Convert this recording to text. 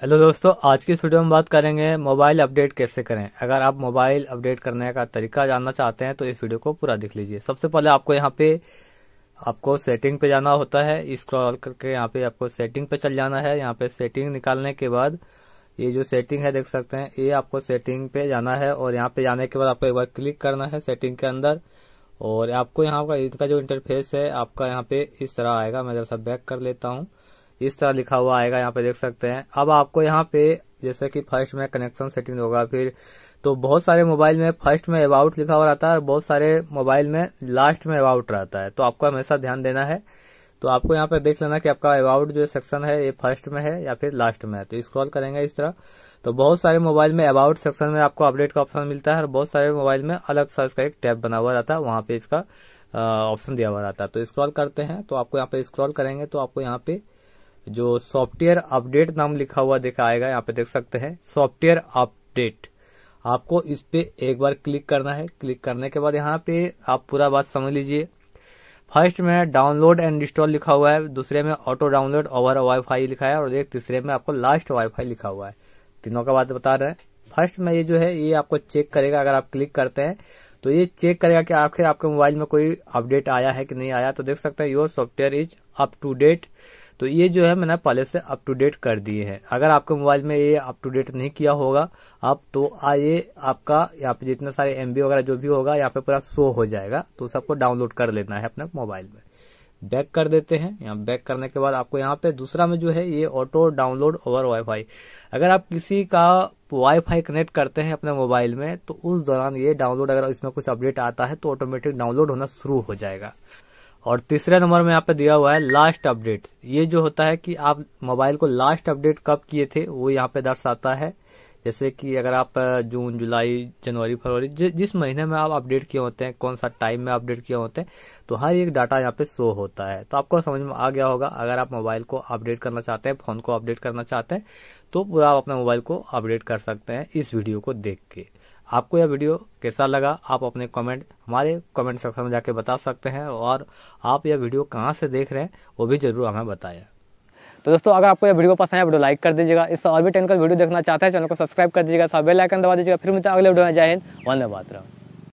hello दोस्तों आज की इस वीडियो में बात करेंगे मोबाइल अपडेट कैसे करें अगर आप मोबाइल अपडेट करने का तरीका जानना चाहते हैं तो इस वीडियो को पूरा देख लीजिए सबसे पहले आपको यहाँ पे आपको सेटिंग पे जाना होता है स्क्रॉल करके यहाँ पे आपको सेटिंग पे चल जाना है यहाँ पे सेटिंग निकालने के बाद ये जो सेटिंग है देख सकते हैं ये आपको सेटिंग पे जाना है और यहाँ पे जाने के बाद आपको एक बार क्लिक करना है सेटिंग के अंदर और आपको यहाँ का इनका जो इंटरफेस है आपका यहाँ पे इस तरह आएगा मैं जरा सा बैक कर लेता हूँ इस तरह लिखा हुआ आएगा यहाँ पे देख सकते हैं अब आपको यहाँ पे जैसे कि फर्स्ट में कनेक्शन सेटिंग होगा फिर तो बहुत सारे मोबाइल में फर्स्ट में अबाउट लिखा हुआ रहता है और बहुत सारे मोबाइल में लास्ट में अबाउट रहता है तो आपको हमेशा ध्यान देना है तो आपको यहाँ पे देख लेना कि आपका अबाउट जो सेक्शन है ये फर्स्ट में है या फिर लास्ट में है तो स्क्रॉल करेंगे इस तरह तो बहुत सारे मोबाइल में अबाउट सेक्शन में आपको अपडेट का ऑप्शन मिलता है और बहुत सारे मोबाइल में अलग सा इसका एक टैब बना हुआ रहता है वहां पे इसका ऑप्शन दिया हुआ रहता है तो स्क्रॉल करते हैं तो आपको यहाँ पे स्क्रॉल करेंगे तो आपको यहाँ पे जो सॉफ्टवेयर अपडेट नाम लिखा हुआ दिखाएगा यहाँ पे देख सकते हैं सॉफ्टवेयर अपडेट आपको इस पे एक बार क्लिक करना है क्लिक करने के बाद यहाँ पे आप पूरा बात समझ लीजिए फर्स्ट में डाउनलोड एंड इंस्टॉल लिखा हुआ है दूसरे में ऑटो डाउनलोड ओवर वाईफाई लिखा है और एक तीसरे में आपको लास्ट वाईफाई लिखा हुआ है तीनों का बात बता रहे हैं फर्स्ट में ये जो है ये आपको चेक करेगा अगर आप क्लिक करते हैं तो ये चेक करेगा कि आखिर आपके मोबाइल में कोई अपडेट आया है कि नहीं आया तो देख सकते हैं your software is up to date तो ये जो है मैंने पहले से अप टू डेट कर दिए हैं अगर आपके मोबाइल में ये अप टू डेट नहीं किया होगा आप तो आ ये आपका यहाँ पे जितने सारे एम वगैरह जो भी होगा यहाँ पे पूरा शो हो जाएगा तो सबको डाउनलोड कर लेना है अपने मोबाइल में बैक कर देते हैं यहाँ बैक करने के बाद आपको यहाँ पे दूसरा में जो है ये ऑटो डाउनलोड ओवर वाईफाई अगर आप किसी का वाईफाई कनेक्ट करते हैं अपने मोबाइल में तो उस दौरान ये डाउनलोड अगर इसमें कुछ अपडेट आता है तो ऑटोमेटिक डाउनलोड होना शुरू हो जाएगा और तीसरे नंबर में यहाँ पे दिया हुआ है लास्ट अपडेट ये जो होता है कि आप मोबाइल को लास्ट अपडेट कब किए थे वो यहाँ पे दर्शाता है जैसे कि अगर आप जून जुलाई जनवरी फरवरी जिस महीने में आप अपडेट किए होते हैं कौन सा टाइम में अपडेट किए होते हैं तो हर एक डाटा यहाँ पे शो होता है तो आपको समझ में आ गया होगा अगर आप मोबाइल को अपडेट करना चाहते हैं फोन को अपडेट करना चाहते हैं तो पूरा आप अपने मोबाइल को अपडेट कर सकते हैं इस वीडियो को देख के आपको यह वीडियो कैसा लगा आप अपने कमेंट हमारे कमेंट सेक्शन में जाके बता सकते हैं और आप यह वीडियो कहाँ से देख रहे हैं वो भी जरूर हमें बताएं तो दोस्तों अगर आपको यह वीडियो पसंद है वीडियो लाइक कर दीजिएगा इस और भी टेनकल वीडियो देखना चाहते हैं चैनल को सब्सक्राइब कर दीजिएगा बेल आइकन दबा दीजिएगा फिर मुझे अगले वीडियो में जय हिंद वंदे मातरम